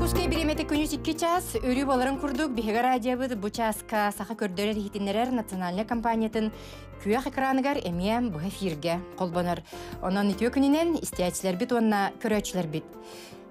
кускай биремете күнүс икки час үрү боларын курдук биһигар радиобыт бу часка саха көрдөрөр хитиннерер национальный компаниятын күйах экраныгар эмиэм бу эфирге колбонор онон итүү күнүнен истиячилер бит онна көрөөчүлөр бит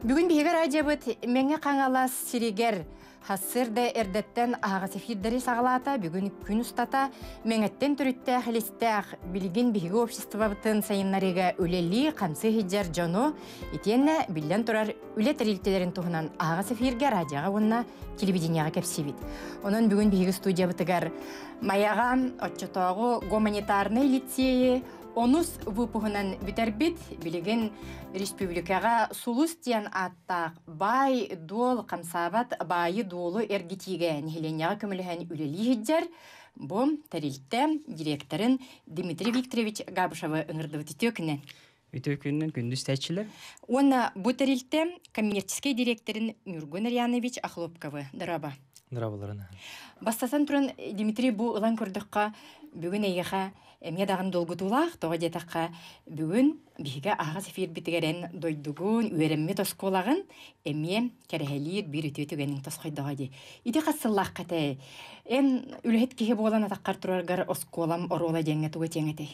бүгүн биһигар радиобыт меңе каңалас сиригер Хассыр эрдеттен ағасы фирдері сағалата, бүгін күн ұстата, меңеттен түрітті әхілістәқ, білген бігі общество бұтын сайынларыға өлелі қамсы хиджар жону, етенне білден тұрар үлі тәрелтелерін тұғынан ағасы фирге радияға онына телевиденияға кәпсебет. Оның бүгін бігі студия бұтығар Маяға, отчетоғы гуманитарный лицейі, Онус выпугынан витербит билеген республикаға сулус тиян аттақ бай дол қамсабат байы дуолу эргитиге нихиленяға көмілген үлелихиджер бом тарилте директорын Дмитрий Викторович Габышевы ыңырдывы түтөкінен. Үтөкүннүн күндүз тәчилер. Уна бу коммерческий директорын Нюргун Рянович Ахлопковы дараба. Дарабаларына. Бастасан туран Дмитрий бу ылан көрдүкка бүгүн эмне дагын долгутуулаах тоо детакка бүгүн биге ага сефир битигерен дойдугун үөрэмме тоскулагын эмне керехелиир бир үтү түгенин тоскойдого ди ити кассыллаах кете эн үлэхет кихи буолан атаккар тураргар оскуолам оруола жеңе тугу теңети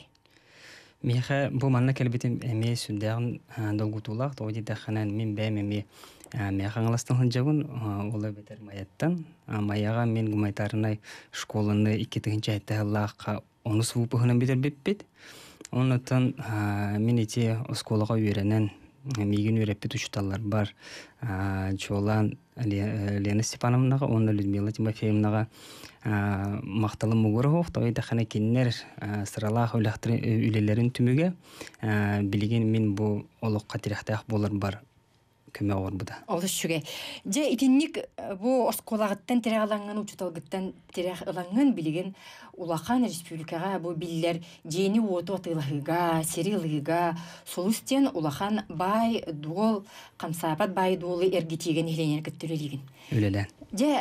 мехе бу манна келбетин эмне сүндәгән долгутулак тоо даханан мен бэм эмне меха аңластан ханҗагын улы бетер маяттан маяга мин гумайтарнай школаны 2 тигенчә әйтә оңыс вупыхынан битер беппет. Оннан мен осколыға ұсколыға үйренен меген үйрәппит бар. Чолан э, Лена Степановнага, онна Людмила Тимофеевнага мақталы мұғыры хоқ, той дахана кеннер сыралақ үлелерін түміге білеген мен бұл олық тирақтақ болар бар көмө орбуда олусчуге же итинник э, бу осколагыттан терек алаңын учуталгыттан терек ылаңын билигин улахан республикага бу биллер жени оту атыылыгыга серилыгыга солустен улахан бай дуол камсаапат бай дуолы эргитиген эленергеттүрелигин эле же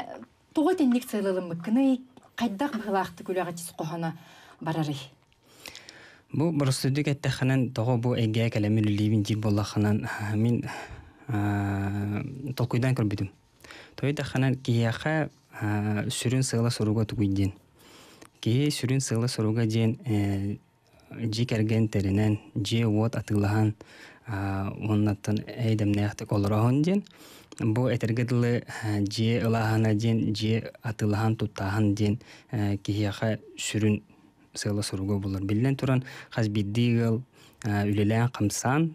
туга тенник сыйлылымыкыны кайдак быылаакты күлөгачис кохона барары Бу бұрыстыды кәттәханан тоғы бу әге кәләмін үлейбін жир болақанан э, мен Э, толкуйдан көрбүдүм той дахана кияха э, сүрүн сыыла соруга тугуйден кии сүрүн сыйла соруга диэн э, же керген теринен же вот атылахан оннаттан эйдемнеяхты колорохун диэн бу этерге дылы же ылаана диэн же атылахан туттахан диэн кияха сүрүн сыйла соруга болор билен туран хазбиддигыл үлелен камсан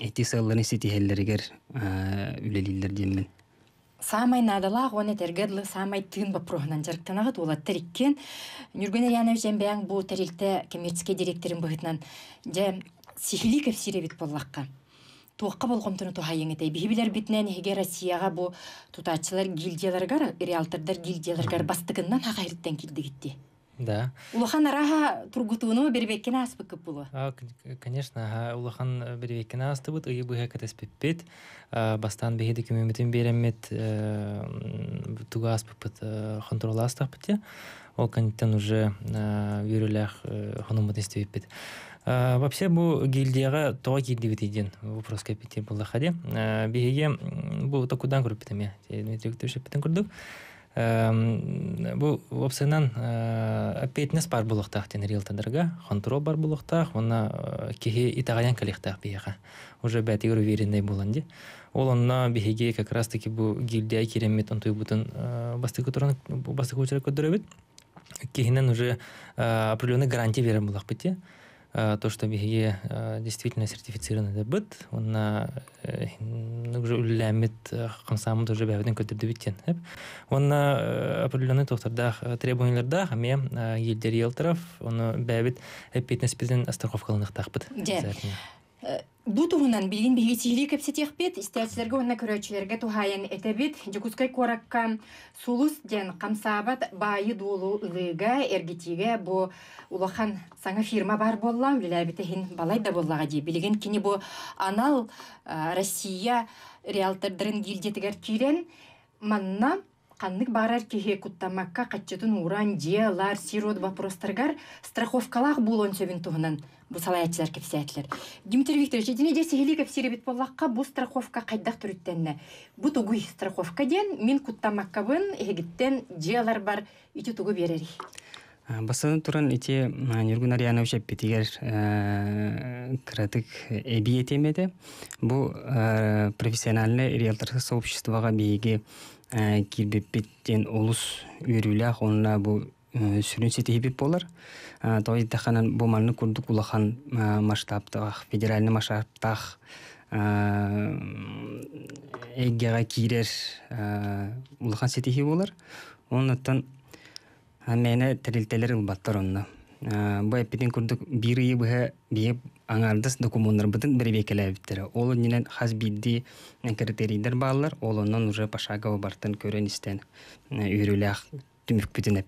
эти сылларын ситиһеллергер үлелиллер диэммин самай надалаах он этергедлы самай тын вопрохнан жарыктанагат улаттар иккен нюрген ирянович эмбеян бу тарихте коммерческий директорин быхытнан же сихликов сиребит боллакка туокка болгомтуну тухайыңытый бихибилер битнен хиге россияга бу тутаачылар гильдияларгар реалтордар гильдияларгар бастыгыннан хакайрыттан килдигитти Да. Улахан араһа тургутуну бер беккен аспы кып булу. А, конечно, ага, улахан э, бер беккен асты бут, уй бу хакыт эспеппет. А, бастан беге дикем мөмөтен беремет, э, туга аспы пат контроль э, астык пат. Ол кантен уже, э, вирулях э, хуну мөтен эспеппет. А, вообще бу гилдияга тога килди бит иден. Вопрос кепти булахади. Э, беге бу токудан күрүп битеме. Тегетүшеп битен күрдүк. бу вопсынан э, спар бар булыктах тен риэлторга хонтро бар булыктах уна э, кеге итагаян калихтах бияга уже бәти уверенный булан ди ол онна беге как раз таки бу гильдия керемет онтой бутын э, бастык туран бастык учрак көдөрөбүт уже определенный гарантия берем булак бите Э, то, что бие э, действительно сертифицированный быт, он на э, уже лямит консамут уже бяведен кот дебютен. Он на определенный доктор да требует лерда, а мне ельдер елтеров, он бявед пятнадцать пятнадцать Бу туһунан билигин бигитиили кепсетиэхпит, истээчилерге уонна көрөөчүлерге тухайын этебит, Жукускай коракка сулус ден камсаабат баайы дуулу ылыыга эргитиге бу улахан саңа фирма бар болла лилээбитехин балай да боллага дии билиген кини бу анал Россия риалтардарын гилдетигер кирен манна Қаннык барар кеге куттамакка каччытын уран лар сирод вопростаргар страховкалах булон сөбін туһунан бу салаятчылар кепсиятлер. Дмитрий Викторович, дине десе хели кепсиребит боллакка бу страховка қайдақ түрүттенне. Бу тугуй страховка ден мин куттамакка бын эгиттен лар бар ити тугу берерик. Э, Бастан туран ите Нюргун Ариянов шеппетигер э, әбі эбиетемеде. Бу э, профессиональное риэлторское сообществоға бейге Ә, кирбиппиттен улус үйрүлях онна бу ә, сүрүн сетихибип болар. Ә, Тойтаханан бу манны курдук улахан масштабтах, федеральный масштабтах эггега кирер улахан сетихи болар. Оннаттан мене тирилтелер улбаттар онна. Бу эпидин курдук бир ыйы быһа биеп аңардыс документарбытын бербекелебиттер ол нинен хазбидди критерийдер баалар олоннан уже пошагово бартын көрөн истен үйрүлях түмүкпүтүн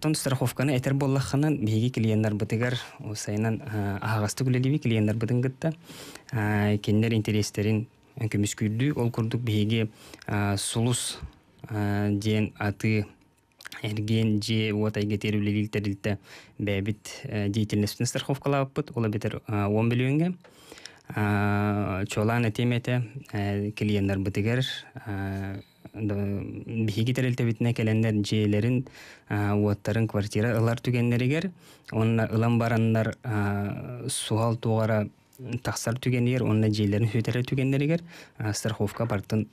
тон страховканы этер боллаханан биги клиенттар бытыгар сайынан агасты күлелиби клиенттар бытын гытта кендер интерестерин көмүскүрдү ол курдук биги сулус диэн аты Эргенне же утайга тереле дил тадыт, бэбит дитине страховкалап бит, олы битер 10 миллиардга. Аа, чоланы темете, э, килгендер би тегер, аа, э, битне келендерн җелерин, аа, э, уаттарын квартира, ылар түгеннәр егер, оның ылымбарандар, аа, суал тугара, тахсаль түгеннәр, оның җелерин хытыры түгеннәр страховка бартын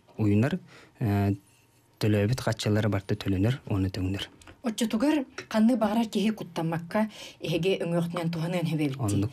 төлөбүт катчылары барты төлөнөр оны төңнөр Оччотугар канны багыра кеге куттамакка, эге өңөктөн туһанын хөбөлтү.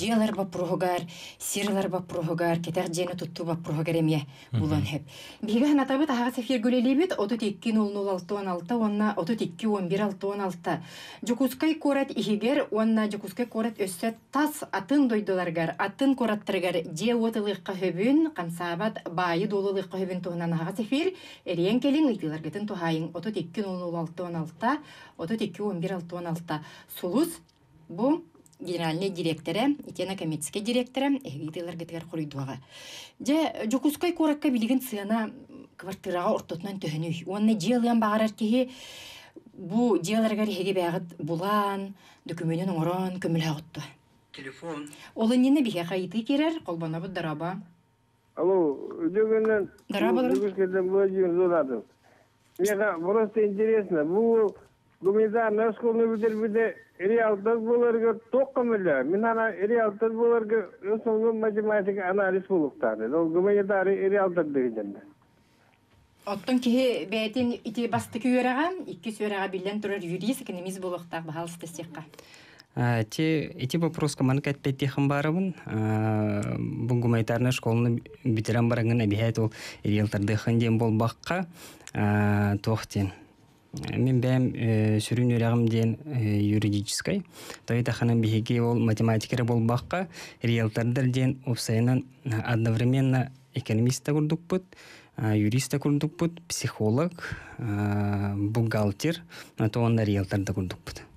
Диялар ба прогогар, сирлар ба прогогар, кетер дженни туттуу ба прогогар эмне болгон хеп. Биге ана табыт ага сефир гөлөлөйбүт, оту текке 0016, онна оту текке 1116. Жукускай корат игер, онна жукускай корат өссө тас атын дойдоларгар, атын кораттыргар, же отылык көбүн, камсабат байы долулык көбүн туһанын ага сефир, эриен келин ийтиларга тен туһайын, оту текке 0016 алта, ото теки он бир алта Сулус бу генеральный директора, итена комитетске директора, эгидилар гетгер хуридуага. Де жукускай коракка билиген сына квартирага ортотнан төхөнүй. Онны жылдан баарар кеге бу жылдарга багыт булан, документин оңорон көмүлө отту. Телефон. Олы нине бихе кайты керер, колбана бу дараба. Алло, үлүгүнөн. Дараба. Мне просто интересно, вы гумида на школу не будете будете реал так было, что только мне, реал так было, что основной математик анализ был уставлен, но гумида реал так дивиденда. Оттон киһи бэтин ити бастыкы үрэгэн, икки сүрэгэ билэн турар юрис экономист булыктаг бахал те эти вопрос каманка тахым барыбын бун гуманитарный школаны ветеран баранган абихайт ол риэлтордыхан ден бол баққа тохтен мен бәм э, сүрүн өрәгім ден э, юридической тоитаханан бихиги ол математикер бол баққа риэлтордер ден обсайынан одновременно экономиста курдукпут юриста курдукпут психолог бухгалтер тоонда риэлторда курдукпут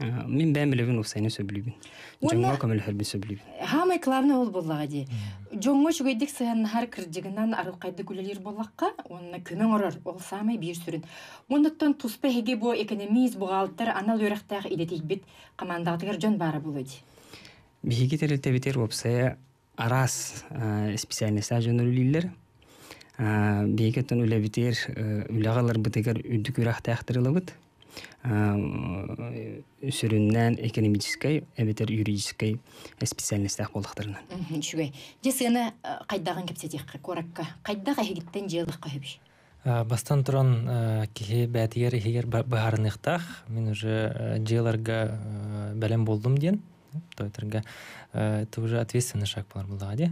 мен бәм билебин ул сәйнесе билебин жоңго көмөл хәрбисе билебин хамай клавны ул буллага ди жоңго шүгейдик сыган нахар кирдигинан арылкайды күлелер буллакка онна күнөң орор ул самый бир сүрүн мондоттон туспа хеге бу экономиз бухгалтер ана лөрөхтаг идетик бит командагыр жон бары булуд биги терилте битер болса арас э, специальность ажонулилер э, биги тон үлә битер э, Э, сүрүннән экономической эбетер юридической э, специальностях же сыны Жесіні э, қайдаған кепсетек коракка Қайдаға хегіттен желдіққа хөбүш Бастан тұран кеге бәтигер егер бағарынықтақ, мен уже желарға бәлем болдым ден той это уже ответственный шаг болар бұл даға де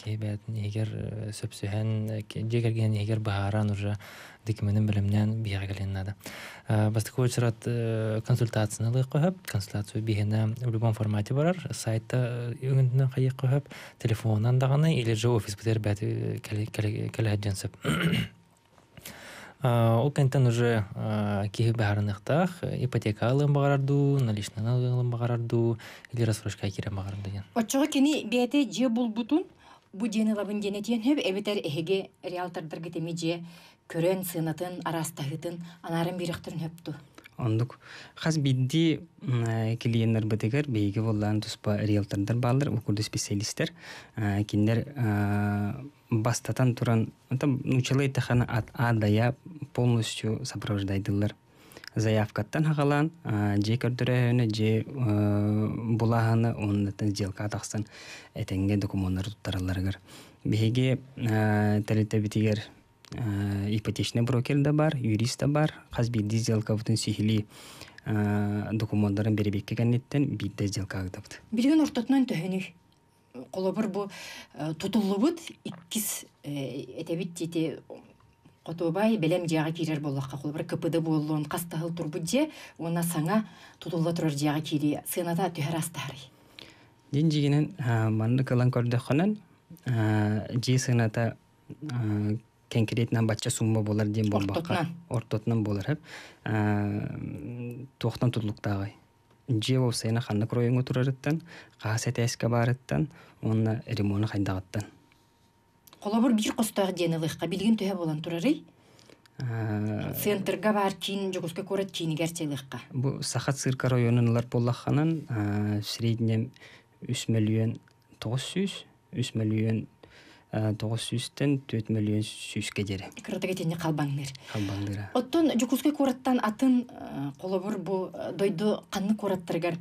кейбәтін егер сөпсөһен жегерген егер бағаран уже дикменин билимнен бияга келеннады бастык очрат консультацияны лык коеп консультация биһине в любом формате барар сайтта үгүнүнө кайык коеп телефондан даганы или же офис битер бәти келе ол кэнтен уже киһи баарынныктаах э, ипотека алын багарарду наличный алын багарарду или рассрочка кирен багарарду диен оччого кені бәте же бұл бу жени лабын дене тиен хөп эбетер эһеге реалтардыр кетеме же көрен сынытын, арастағытын анарын бирихтерин өпті ондук хас бидди э, клиенттер бытыгер бейги боллан туспа риэлтордор баалар специалисттер э, киндер э, бастатан туран там ну тахана ат а я полностью сопровождайдылар заявкаттан хагалан же көрдөрөһүнө же булаһаны оннатан сделка атахсан этенге документтер туттараларыгар биһиги телетебитигер Э, ипотечный брокер да бар юрист да бар қазбирди сделкабытын сихили э, документтарын беребекке кәнеттен бидде сделкагытабыт биригин ортотунан төһөнү колобур бу э, тутуллубут иккис этебит тити Котубай белем жағы кирер боллаққа қол бір кпд болуын қастағыл тұрбұд же, оны саңа тұтылы тұрар жағы кири, сыната түйір астары. Ден жегенен, манды кылан көрді қонан, же сыната кеңкиретинен батча сумма болар дем болбакка ортотунан болар хеп ә, Тоқтан тутулуктагы же болса эне ханна кроюңу турарыттан каасет эске барыттан онна ремонт хайдагыттан колобур бир костаг ұлыққа. билгин төһө болан тұрарай? Ә, центрга бар ә, среднем үч миллион тогуз жүз үч 9-3-тен 4 миллион сүске дере. Кырды кетен не Оттон жүкізге көраттан атын қолы бұр бұ дойды қанны көраттырғар.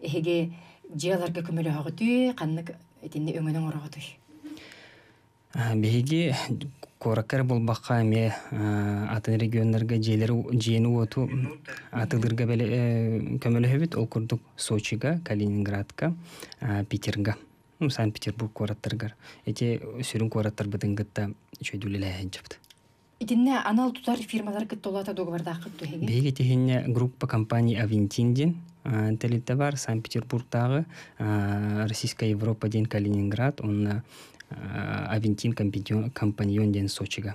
Еге жиаларға көмелі ағы түй, қанны кетен не өңінің ұрағы түй. Беге көраккар бұл баққа ме атын регионларға жиелері жиені өту атылдырға көмелі өбіт ол күрдік Сочиға, Калининградға, Питерға ну, Санкт-Петербург кураттыргар. Эти сүрүн кураттар бүтүн гытта чөй дүлелеген чыпты. Итинне анал тутар фирмалар гытта улата договорда кыпты хеге. Беге тегенне группа компаний Авентинден, Тели товар Санкт-Петербургтағы, Российская Европа ден Калининград, он Авентин компаньон ден Сочига.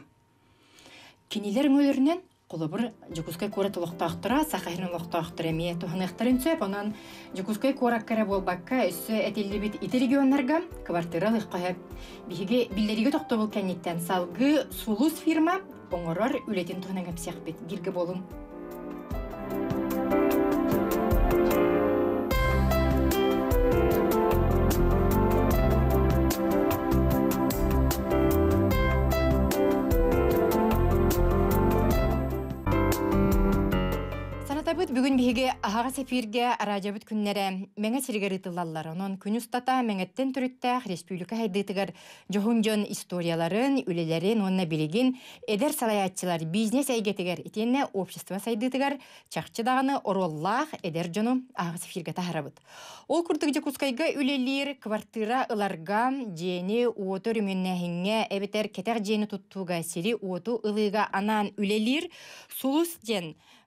Кенелер мөлірінен кулабыр жукускай кора тулуктаахтара сахахинулуктаахтара эмие туханахтарын сөп онан жукускай үсі кара болбакка өссө этилибит ити ұққа квартира Бігі биһиги тұқты бұл кенниттен салғы сулус фирма оңорор әп туханагапсиахпит бирге болум. Ут бүгін биһиге аһаға сәпирге радиобыт күннәре мәңә сиргер ытылаллар. Онон күн устата меңеттен төрүттә республика хайдытыгар жохунжон историяларын, үлелерин онна билигин эдер салаятчылар бизнес айгетигер итенне общество сайдытыгар чакчы дагыны ороллах эдер жону аһаға сәпирге тахарабыт. Ол күрдүгү кускайга үлелер, квартира ыларга жээни отор мөннәһиңе эбетер кетер жээни туттуга сири уоту ылыга анан үлелер сулус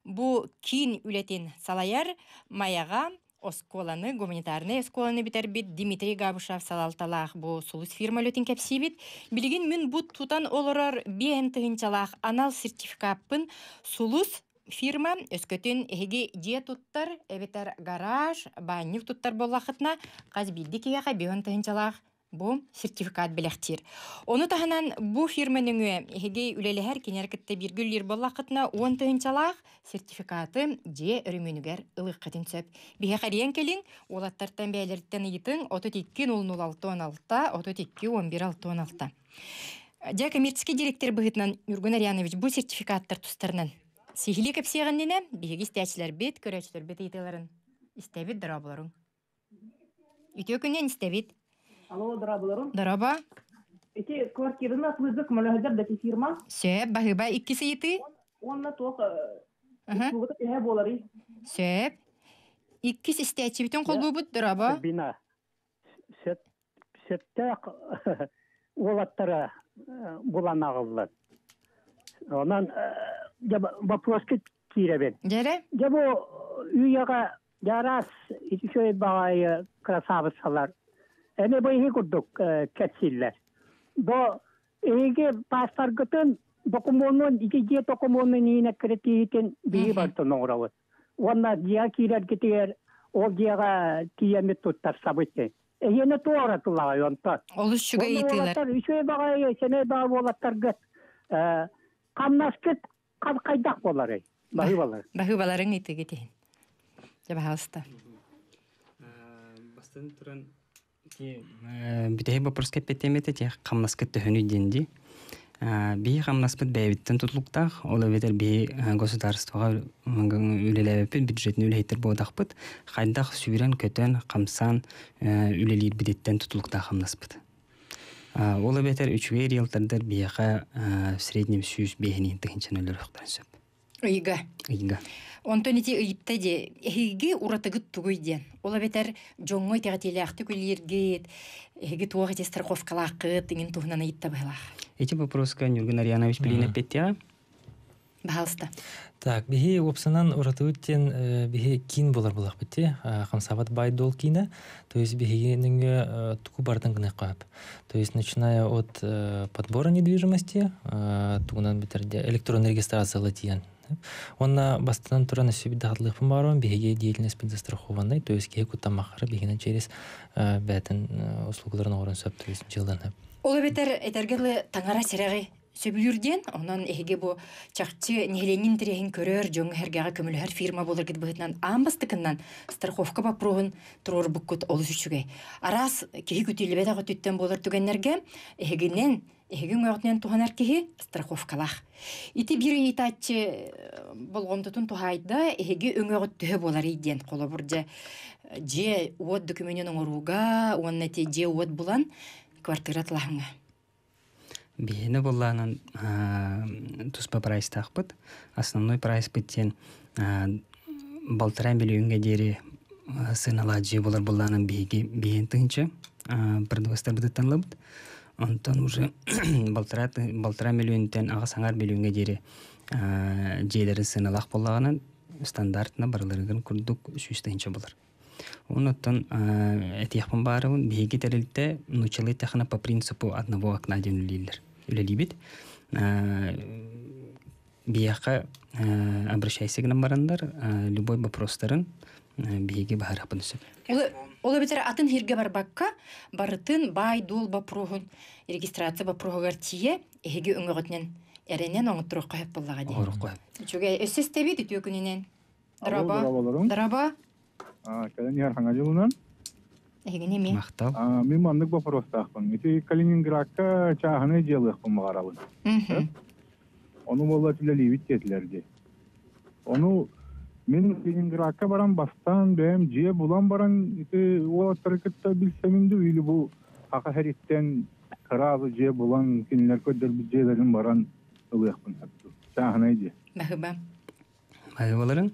Бу кин үлетин салаяр маяга осколаны, гуманитарный осколаны бітер бит Дмитрий Габышев салалталах бу сулус фирма лөтін кепсибит билигин мин мен бұл тутан олорор бейін тұхынчалах анал сертификаппын сулус фирма өскөтін әге де туттар эбетер гараж банник туттар боллахытна каз билди кияха бу сертификат белехтир. Оны таһынан бу фирманың эһиге үлелеһәр кинер китте бир гүллер боллакытна 10 сертификаты же өрүмөнүгәр ылык кытын сөп. Бихе хариян келин олаттартан бәйлердән итин 32 0016 32 11 Дя коммерческий директор быһытнан Юрген Арианович бу сертификаттар тустарынан. Сихили кепсегәндене биһеге истәчләр бит, көрәчләр бит итәләрен. Истәбит дора Алло, дыраба лорун. Дыраба. Эти квартиры на твызык мөләһәдәр дәки фирма. Сәп, бахыба, Онна қол бұбыт, Бина. Сәп. Сәптә Онан, э, бен. Эне бойи курдук э, кетсиллер. Бо эге пастаркытын бокумонун ике ди токумонун нине кретикен бий барту норавы. Онна дия кирет кетер, о дияга тиемет тоттар сабытты. Э, Эне тоора тулай он тас. Олушчуга итилер. Ишей багай, сене ба болаттар гэт. Э камнаскыт калкайдак болар эй. Баһи болар. Баһи боларын итеге тиен. Я бахаста. Э бастан Э, битеһи вопроска петтемете тех камнаскыт төһөнү денди. Э, би камнаспыт бәйбиттен тутлуктах, ол бетер би э, государствога үлеләбепит бюджетне үлейтер бодахпыт, хайдах сүйрен көтөн камсан үлелир бидеттен тутлукта камнаспыт. Ол бетер үчвер елтардыр бияқа среднем сүйіс бейхенен тігіншен өлер ұқтаран сөп ыйга ыйга онтон ити ыйыпта де ден. Ола бетер джонгой ол абетер жоңго тегателяхты күлиргит эһиги туох эти страховкалаакыт иңин туһунан итта быһылаах эти вопроска нюргун арианович билинеп беттиа баалста так беге опсанан тен, э, беге кин болар булах бите э, хамсават бай дол кина то есть бихининге э, туку бардың гына кап то есть начиная от подбора недвижимости тугунан битерде электронный регистрация латиян Онна бастан тұра на себе дадлыхпын барон беге деятельность предострахованной, то есть кеку тамахара бегенен через э, бәтен э, услугларын орын түресін жылдан. Ол бетер әтергелі таңара сереги сөбүйүрден онон эһиге бу чакчы нехленин тирехин көрөр жөңө хергага көмөлөһөр фирма болор кит быһытынан амбастыкынан страховка бапругун туруорбуккут буккут үчүгэй арас киһи күтүлбе аҕа түттөн болор түгэннерге эһигинен эһигин оҕотунан туханар киһи страховкалах ити бир итаатчы э, болгомтутун тухайда эһиги өҥөҕөт болар диэн холобурдя э, же уот документен оңоруга уоннати же уот булан квартира талаһыңа биһини буллаанын туспа прайс тақпыт основной прайс биттен балтыран дере дери сынала жи болар буллаанын биги биен тыынчы продовостарбыты танлабыт онтон уже балтыра балтыра миллионтен ага саңар билүүнгө дери жээлери сыналак боллагынан стандартна барылырыгын курдук сүз тыынчы болар Онотон этияхпан барыбын биһиги терилте нучалы тахна по принципу одного окна ден үләли бит. Ә бияка ә бирше любой вопросларын э, биге барып бүнсе. Ул ул атын хирге бар бакка, барытын бай дул бапрогын, регистрация бапрогар тие, эге өнгөтнен эренен оң тур кайып булдыга ди. Оры кайып. Чөгә эсэс тебит дип үкүнен. Дараба. Дараба. А, кәлен яр хаңа эһигин эми мактал мин маннык бопоростаахпын ити калининградка ону болла ону мен калининградка баран бастан бээм жие булан баран ити уолаттарыкытта билсеминди үйлү бу хака кыраазы булан кинилер баран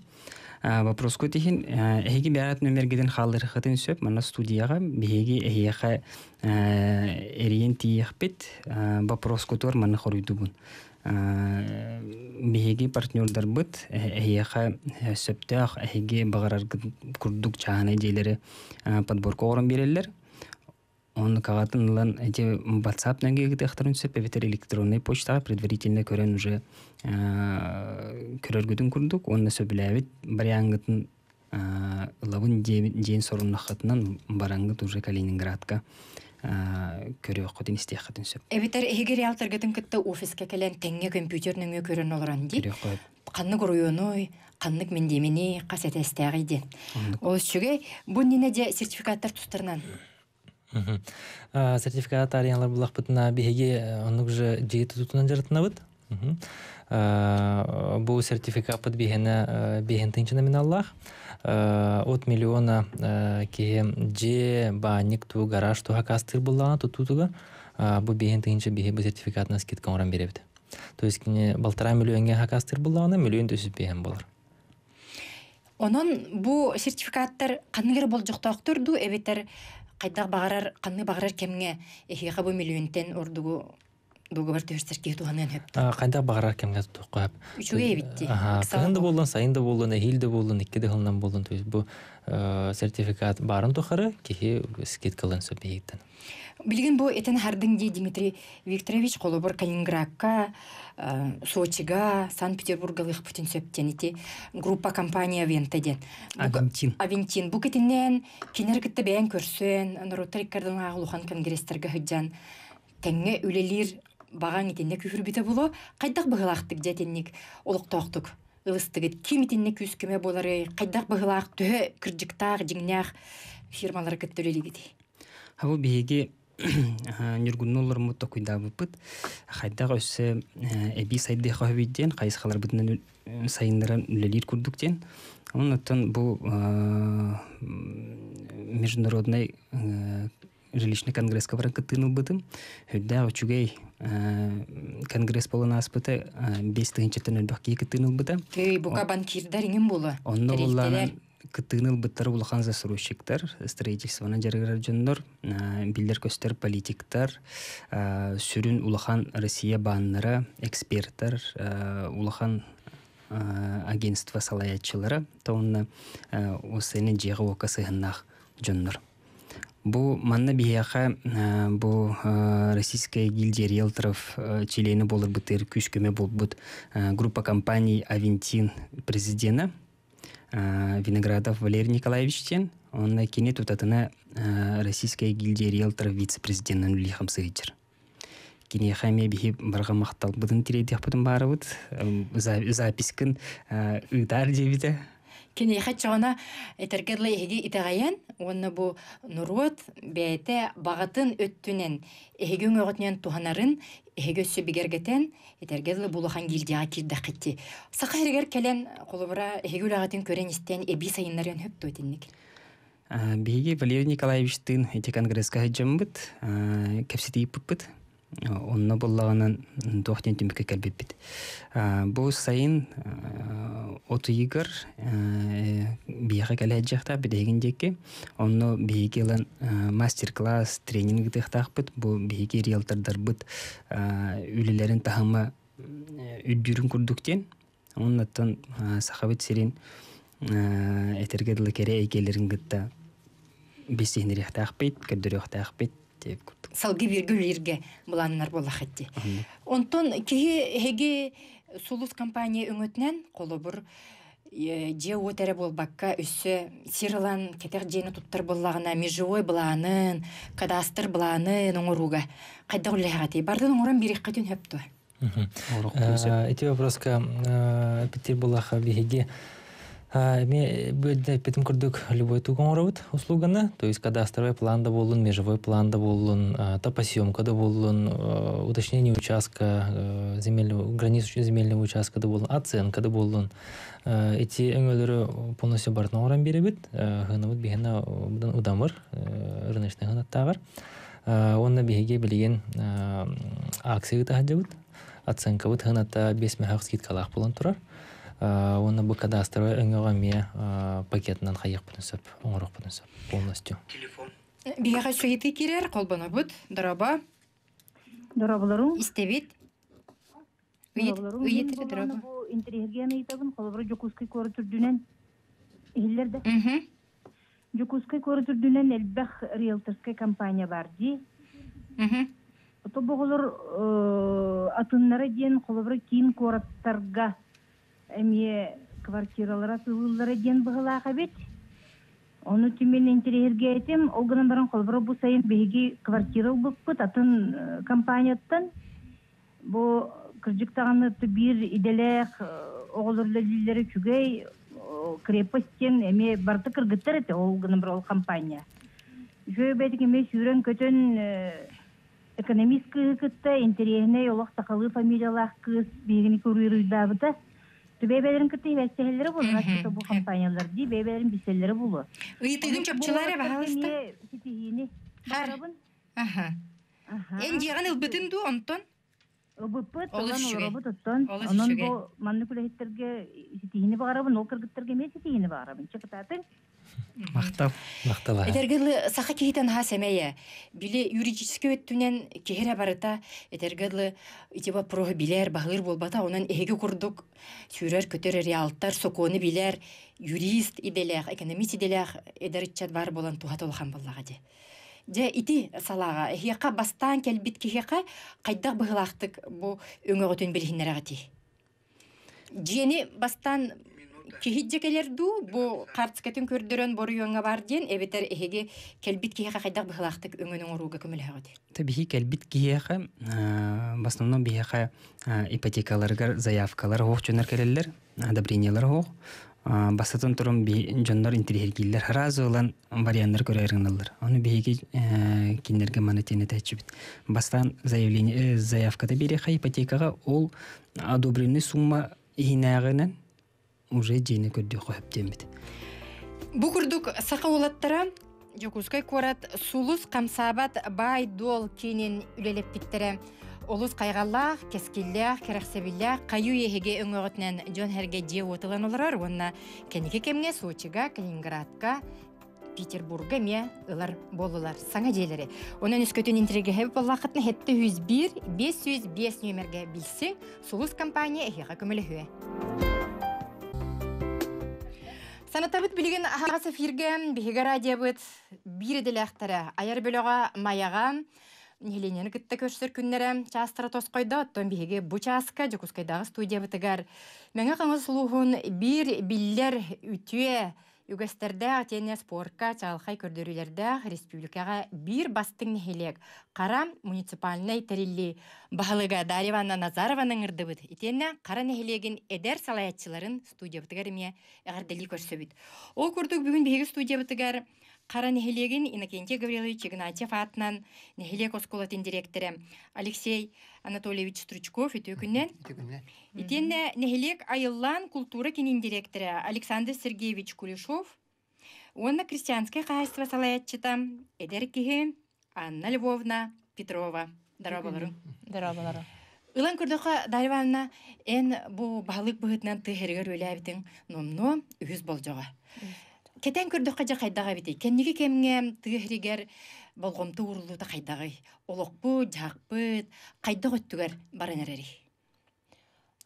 вопрос көтехин эхиги бяат номергеден хаалырыхытын сөп мана студияга биһиги эхиэхэ эриен тиехпит э, вопрос көтөр мана партнердар э, биһиги партнердарбыт эхиэхэ сөптөөх эхиги багараргын курдук чааны жээлери э, подборка орун береллер он кагатын лан эти WhatsApp нәге гыты ахтырынсы певитер электронный почтага предварительно көрән уже э, көрәргүдүн күрдүк онны сөбиләбит бир яңгытын э, лавын ден соруннахатынан барангыт уже Калининградка э, көрө хотин исте хатын сөп. Эбитер эгер ялтыр гытын кытта офиска келен теңге компьютернең көрөн олран ди. Канны көрөйөной, каннык мендемени касетестәгиде. Ол шуге бу нине де сертификаттар тутырнан сертификат арыялар булакпытына биһиги онук же тутунан жаратынабыт бу сертификат пыт биһене биһен тынчына миналлах от миллиона киһи же бааник ту гараж туга кастыр буллаана туттутуга бу биһен тынча биһи бу сертификатына скидка оран беребит то есть кине балтара миллионге хакастыр буллаана миллион болар бу сертификаттар каныгер бол эбетер Хайтах багарар, канны багарар кемне, э, эхи хабы миллион ордугу бугубар төстәрке туганын хеп. А кайда багара кемгә тукып. Үчүгә битти. Кында булган, сайында булган, хилде э, булган, иккеде хылдан булган, то есть бу э, сертификат барын тухары, кихи скидкалын сөбейтен. Билген бу этен хардын ди Дмитрий Викторович Колобор Калининградка, э, Сочига, Санкт-Петербурга лых путин сөптенити группа компания Вентеден. Авентин. Авентин. Бу кетиннен кинергитте бен көрсөн, Нурутриккардан агылухан конгрестерге хыджан. Тәңге үлелер баған дине күфр бите було, кайтақ бағалақтык җәтеннәк, улық тақтык. Ким кеметенә күз көме булар әй, кайтақ бағалақ тө кырҗык таг диңнәк фирмалар киттерәле ди. А бу биеге нүргуннар мотты куда эби сайтта хабид дин кайсыклар бутыннан саендыры международный э, жилищный конгресс кавран кытыну бытым хүддә очугей конгресс болын аспыты бес тыгынчытын өлбәкки кытыну быта тей бука банкирдар иңен була онно булланы кытыныл быттар улахан засрущиктар строительствона жарыгар жоннор билдер көстер политиктар сүрүн улахан россия бааннары эксперттар улахан агентство салаятчылары тонна осыны жеғы оқасы жоннор бу манна бияха э, бу э, российская гильдия риэлторов э, члены болыр бытыр күшкеме болбут группа компаний авентин президенті виноградов валерий николаевичтен онна кине тутатына российская гильдия риэлторов вице президентин лихам сыйчыр кине хаме бихи барга мактал бытын тире деп барыбыт запискин ыдар дебите кенейхат чоғана этеркедлы эһиги итегайен уонна бу нуруот бете бағатын өттүнен эһиги өңөгөтүнен туханарын эһиги өссү бигергетен этергедлы булухан килдиага кирдакити сака эргер келен кулубура эһиги үлагатын көрен истен эби сайыннарын хөп туэтинник биһиги валерий николаевичтын эти конгресска хаджамбыт кепситииппыппыт онно буллаганан дохтен түмбекке келбеппит. Бұл сайын отыйгыр бияга келет жакта бидеген жекке э, онно биегелен мастер-класс, тренинг дыктакпыт, бу биеге риэлтордарбыт э, үлелерин тахама э, үддүрүн курдуктен, оннаттан сахабет сирин этерге дылы керек эйгелерин гытта бесенерехтакпыт, кеддерехтакпыт деп саугир гүлүрге буларныр бола Онтон, 12 геге сулус компания өңөтнен қолы бур же э, өтерэ бол бакка үссе сырылан кетер джин уттыр боллагана межой буланын кадастр буланын оңоруга кайтагыла хати бардын оран бири хэптө. ээ эти вопроска ээ эти булаха вигеге Эми бедим көрдік любой тугоңорабыт услуганы, то есть кадастровый планда болун, межевой планда болун, топосъемкада болун, уточнение участка, земельного, границ земельного участка да болун, оценка да болун. Эти өңөлөрү полностью бартына орам беребит, гынабыт бигена будан удамыр, рыночный гынатта бар. Онна биге билген акция гытахаджабыт, оценка бит гыната 5 мәхақ скидкалақ болан турар. э, оны Б кадастровый ингавами, э, пакетыннан хаяк бунытып, оңроқ бунытып, полностө. Телефон. Бия хасу ите кирер калбанабут, дураба. Дурабалары. Истевит. Вит, үй ите дураба. Бу интегрияны итеген халыбыр жокуский курорт динен. Иллерде. Угу. Жокуский курорт динен Эльбах риэлторская компания бар ди. Угу. Отып бугылар, э, атыннары ген халыбыр эмье квартиралара сылылары ден бұғыла қабет. Оны түмелі интересерге әйтем, ол ғынан барын қолбыру квартира ұлып бұт, атын э, компанияттан. Бұл күрдіктағаны түбір иделек, э, оғылырлы дейлері күгей, э, крепостен, әме барды күргіттір әті ол ол компания. Жөй бәдік әме сүйрен көтін экономист күгі күтті, интересіне олық сақалы фамилиялақ күз, бігіні көрі Ту бейбелерим киртый вэссэйлэрі бул, бу кампайнялар ди, бейбелерим бисэйлэрі Булу тарган ме ситихини ба аравын. Ен дзиган ылбытынду онтон? Олыш ол Мақтау. Мақтала. Этергелле саха кейтен ха семея. Биле юридически өттүнен кехере барыта. Этергелле итеба прога билер багыр болбата, онун эгеге курдук. Сүрөр көтөрө реалдар соконы билер, юрист иделер, экономист иделер, эдерчет бар болан туга толган боллага же. Же ити салага, эхиякка бастан кел бит кехека, кайдак быглактык бу өңөгөтүн билгиндерге тий. Жени бастан киһиджекелерду бу карцкетин көрдөрөн боруйоңа бар диэн эбитер эһиги келбит киэхэ хайдах быхылаахтык өңөнөң оруга көмөлөһөгөт табихи келбит киэхэ э, в основном биэхэ ипотекаларга заявкалар хоох чөнөр келеллер одобрениялар хоох э, бастатын турум би жондор интеллигиллер сразу ылан варианттар көрөрүңдалар э, аны биги киндерге мана тене бастан заявление заявкада бере ипотекага ол одобренный сумма инагынан уже жейне көрдүху хөптөмбүт бу курдук сака улаттара жокускай куорат сулус камсаабат бай дол кенен үлелеппиттере олус кайгаллаах кескиллеах керехсебиллеах каю эһиге өңөгөтүнен жон херге жие уотылан олорор уонна кенеке кемге сочига калининградка Петербурга ме ылар болулар саңа жээлери онан үскөтүн интриге хэп бир хетте 101 505 номерге билсең сулус компания эхига көмөлөһүө Санатабыт табыт билеген ахаға сафирген, бихега радия бұд, бир еділі ақтары, айар бөліға майаған, Нелинен күтті көрсір күннері, частыра тос қойда, оттон бихеге бұ часқа, жүкіз студия бұтыгар. Мәңі қаңыз лұғын бір билер үтіе, Үгәстерді атене спортқа, чалхай көрдерілерді республикаға бір бастың нехелек. қара муниципальный терилли бағылыға Дариванна Назарованың бұд. Итені қара нехелегин әдер салаятчыларын студия әғарделі көрсі бұд. Ол көрдік бүгін беги студия бұтығар. Қара нехилеген Иннокентий Гаврилович Игнатьев атынан нехилек оскулатын директоры Алексей Анатольевич Стручков и күннен. Үті күннен. Итенне нехилек культура кенін директоры Александр Сергеевич Кулешов. Онна крестьянское хайство салаятчыта Эдеркихи Анна Львовна Петрова. Дарабалару. Дарабалару. Ылан күрдөхө Дарваевна эн бу балык быгытынан тыгерге рөлө абитин номно үз болжого кетен көрдү хаҗа кайдага бити. Кеннеге кемге тигиригер болгом туурулу та кайдагы. Олок бу, жак бу, кайда көттүгөр бара нерери.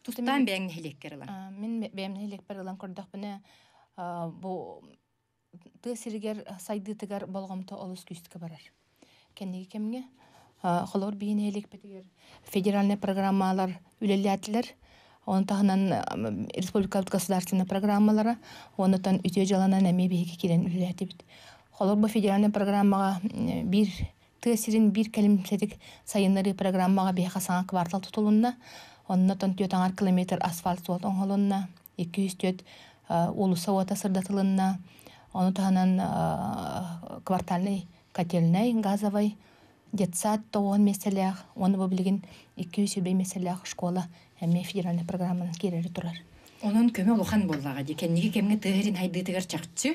Тустан Мен бен хелек берелен көрдөк бу. Бу тигиригер сайды тигәр болгом ту олус күстүк барар. Кеннеге кемге холор бен хелек бетигер. Федеральный программалар үлөлөтүлөр. Оны республикалық государственный программалары, онытан үте үтө жалана нәме биһиги келен үліләтебіт. Холор бұл федеральный программаға бір тәсірін бір кәлімсәдік сайынлары программаға бейға саңа квартал тұтылуына, онына тан километр асфальт суат оңғалуына, 200 түйет олуса ота сырдатылына, оны тағынан квартальный котельной газовый детсад тоғын меселях, оны білген 200 бей меселях школа эмме федеральный программанын кирере турар онон көмө улухан боллага ди кемниги кемге тыырын хайдыытыгар чакчы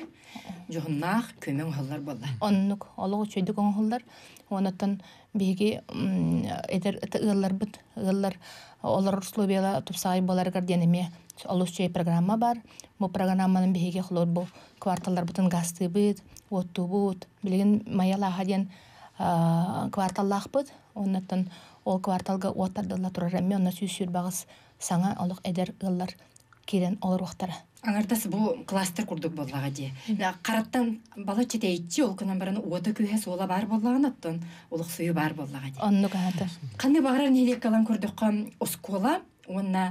жохуннаах көмө оһоллар болла оннук олуг үчөйдүк оңохоллар онотон биги эдер ыылларбыт ыыллар олар условияла тупсагай боларгар диэн эме олусчей программа бар бу программанын биһиге холор бу кварталларбытын гастыбыт оттубут билигин маялааха диэн кварталлаахбыт оннотон ол кварталга уоттардылла турарэмми онна сүүсүүр багыс саңа олох эдер ыллар кирен олар уақтара аңартас бу кластер курдук боллага же караттан бала четейтчи ол кынан баран уота күйһе суола бар боллаган оттон улук суyu бар боллага же онну каата кандай багарар нелек калан курдукка оскола уонна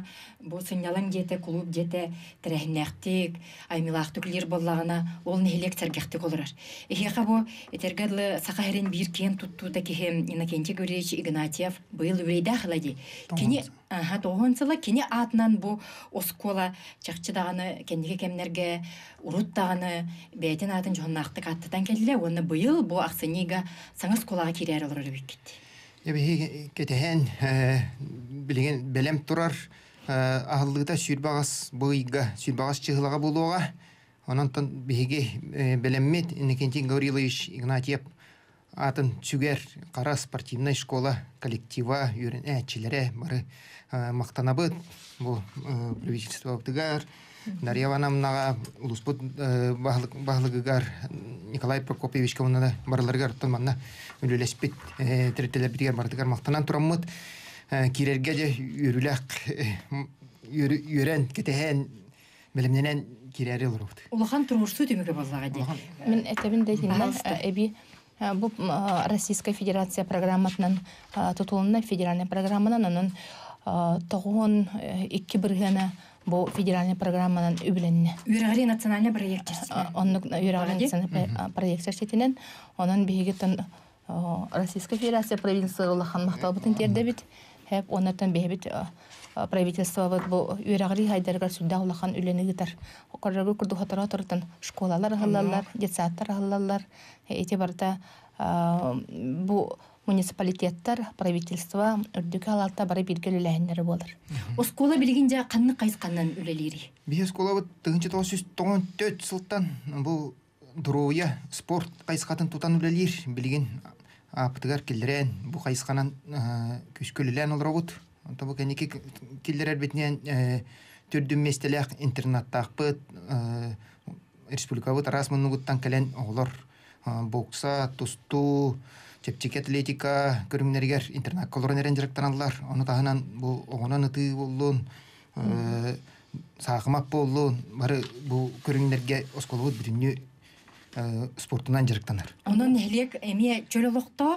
бу сыннялан диэтэ клуб диэтэ тэрэхнэхтэг, аймилах түклир боллағына ол нэхэлэк царгэхтэг олырар. Эхэхэ бу, этэргэдлы сахахэрэн бир кэн тутту тэ кэхэм Иннокентий Гюрьевич Игнатьев бэйл үрэйдэ ахлади. Кэни, ага, кене кэни атнан бу оскола чахчыдағаны кэндэгэ кэмнэргэ уруттағаны бэйтэн атын жоннақтэг аттатан кэлэлэ, уонна бэйл бу ақсэнэгэ саңа сколаға кэрэр олырар бэйкэдэ. Эбеһи кетеһен э, билеген белем турар э, аһыллыгыта сүрбағас бұйга сүрбағас чығылаға болуға онан биге бігі білеммет Гаврилович Игнатьев атын сүгер қара спортивна школа коллектива үрін мары э, бары мақтанабыт правительство Дарьяванам нага э, Луспут э, бахлыгыгар Николай Прокопьевич кавна да барларгар тулманна үлөлешпит э, тирителер бидер бардыгар мактанан турамыт кирерге же үрүлек үрән кетеген билимнен кирери урупты. Улахан турмушту демек базага ди. Мен этебин де тимен эби бу Российская Федерация программатынан тутулунна федеральный программанан аны тогон 2 бергене Бу федеральный программадан үбеленне. Юрагали национальный проект. Э, онны юрагали национальный э, проект сәтенен, онын биһиге тон э, Российская Федерация провинция Лахан Махталбутын тердә бит. Хәп онлардан бие бит правительство вот бу юрагали хайдар гасул да Лахан үленеге тар. Хокарга күрдү хатара школалар халлалар, дисаттар халлалар. Эти барта бу муниципалитеттар, правительство, үрдүк алалта бары биргелеләһендер булыр. Ускула билгендә канны кайсканнан үлелери. Бие скула бу тыгынчы тосыз тоң төт сылтан бу дуруя спорт кайскатын тутан үлелер билген аптыгар килдерен бу кайсканан күскөлелән ул робот. Анта бу кенеке килдерер битнен төрдүм мәстәләк интернатта акпыт республикабыт расмынугуттан келен олар бокса тусту Чепчеке атлетика көрүмнәргәр интернет колорын директорлар, аны таһынан бу огынын ыты буллун, э, сахмак буллун, бары бу көрүмнәргә осколыгы бирине э, спортынан директорлар. Аны нәлек эмия чөрелөктө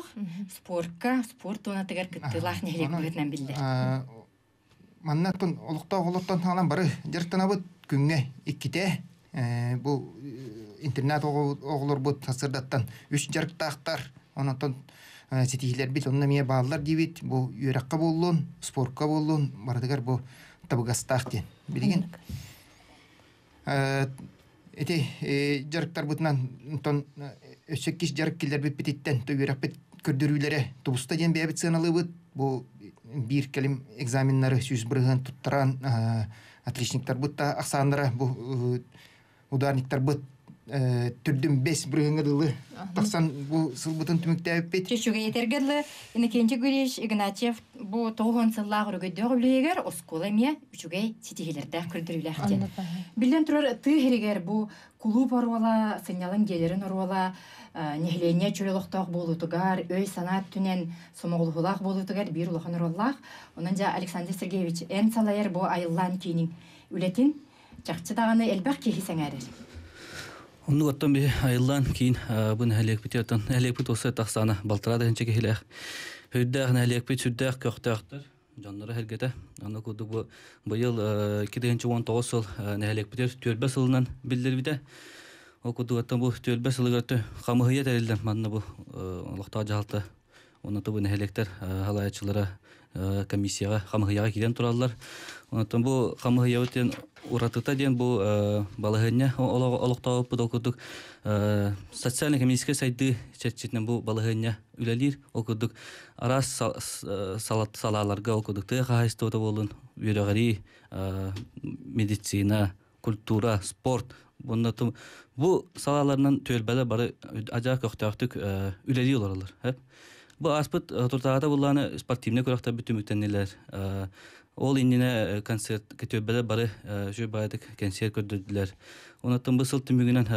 спортка, спорт уна тегәр кеттеләр нәлек бетнән билде. Э, маннат бу олукта олуктан таңлан бары директорна бу күнгә иккете, э, бу э, интернет огылар бу тасырдаттан 3 директор тахтар онтон сетихилер бит онна мия бааллар дивит бу үйрәккә боллун спортка боллун бардыгар бу табыгастах ден билген эти жарыктар бутнан онтон өсөк киш жарык килдер бит бититтен төгүрәк бит көрдүрүүләре тубуста ден бәбит сыналыбыт бу э, бир келим экзаменнары сүз бырыгын туттаран э, отличниктар бутта аксандыра бу э, ударниктар бут Э, түрдүн бес бүргөнгө дылы тахсан бу сыл бүтүн түмүктө айтып кетти. Чөчөгө кенче күреш Игнатьев бу тоогон сыллар гөрөгө дөрөлүгөр оскулемия үчүгөй ситигелерде күрдүрүлөхтө. Билден турар ты херегер бу клуб барвала сеньялын гелерин орвала э, нехлене чөрөлөктөк болутугар өй санаат түнен сомоглуулак болутугар бир улахан орлар. Ондан жа Александр Сергеевич Энцалер бу айылдан кийин үлетин чакчы дагыны элбек кехисеңер. Ну вот би, айлан кин бун халек бит халек бит осы тахсана балтрада генче келех. Хөддәх халек бит сүддәх көхтәхтер. Жаннары халгата. Аны куды бу быел 2019 ел халек бит 4 елдан билдер бит. О бу 4 5 бу жалты. Оны ту бу халектер комиссияға хамыяға кеген тұралар. Онатан бу хамыя өтен уратыта деген бу балаһына олоқтауып бу докудук социаль комиссия сайды чечетне бу балаһына үләлер окудук Арас э, салат салаларга окудук те хайстыта болын үрәгәри медицина культура спорт бунда бу салаларның төрбәле бары э, аҗа көхтәктүк э, үләлер яралар. Бу аспыт э, тутагата буланы спортивный курахта бүтүм үтәнеләр. Э, Ол индине э, концерт көтөбәдә бары җир байды концерт көтүдләр. Унатым бу сылты мүгенән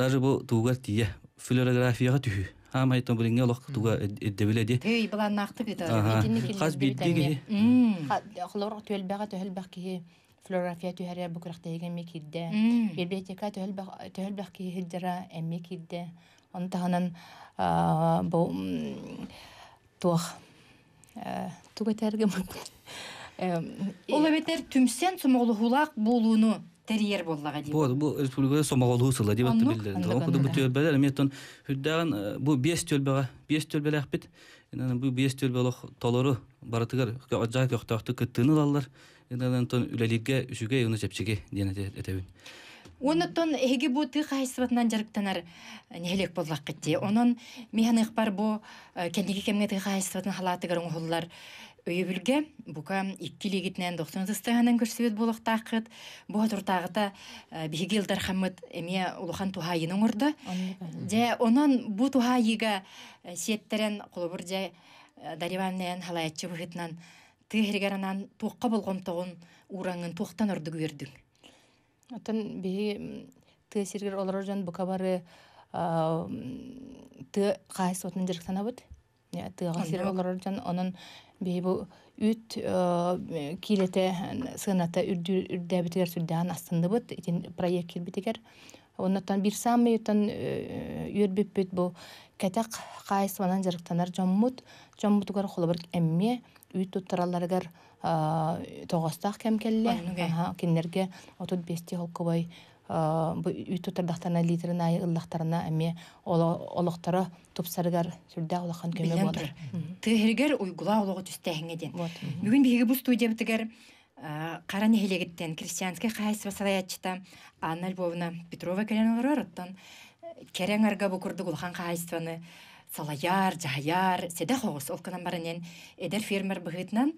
даже бу тугар тие флюорографияга түһү. Ама айтты бу инге лох туга эдде биледи. Тей булан нахты бит. Хаз битти ги. Хлор төл бага төл бах ки флюорография төһәр бу курахта еген мекидә. Бибиотека төл бах төл бах ки хиддра онтаһынан бу туох э, тугатергем э, олабетер түмсен сомоглу хулак булуну терьер боллага ди. Бу бу республика сомоглу хулак ди атты билдер. Окуду худдан бу 5 төл 5 төл бала хбит. Энан бу 5 төл толору де Оны тон эге бу ти хайсыбатнан жарыктанар э, нелек боллак кетти. Онун механик ихбар бу э, кендеги кемне ти хайсыбатнан халаты гөрөн хуллар үйүлгө бука икки легитнен 90-жы стаганын көрсөт болок тахкыт. Бу ортогота э, Бигил Дархамат эмне улухан тухайынын урду. Же онун бу тухайыга сеттерен кулбур жай дариваннан халаятчы бу хитнан тигергеранан тукка болгон тогун урангын тохтан урду гүрдүң. Атын бири тесиргер олор жан бу кабары т кайсы отун жерек санабыт. Не т кайсы олор жан бу үт килете сыната үрдүрдө битер сүлдан астында бут. Итин проект кил битер. Ондан бир самый отун э, үрбүп бит бу кетек кайсы анан жерек танар жоммут. Жоммутугар холобор эмме үт туралларгар Э, тоғостах кемкелле аха кинерге отут бести холковой э, бу үтүтер дахтарна литрен ай ыллахтарна эми олохтары тупсаргар сүрдө олохан көмөк болот тегергер уйгула олого түстэхин эден бүгүн биге бу студия битигер кара э, нехелегиттен крестьянское хайство сарайатчыта анна львовна петрова келен олорор бу курдук улхан Салайар, Жаһяр, сәдә хос сокланым барының, әдәр фирмер бәхетнән,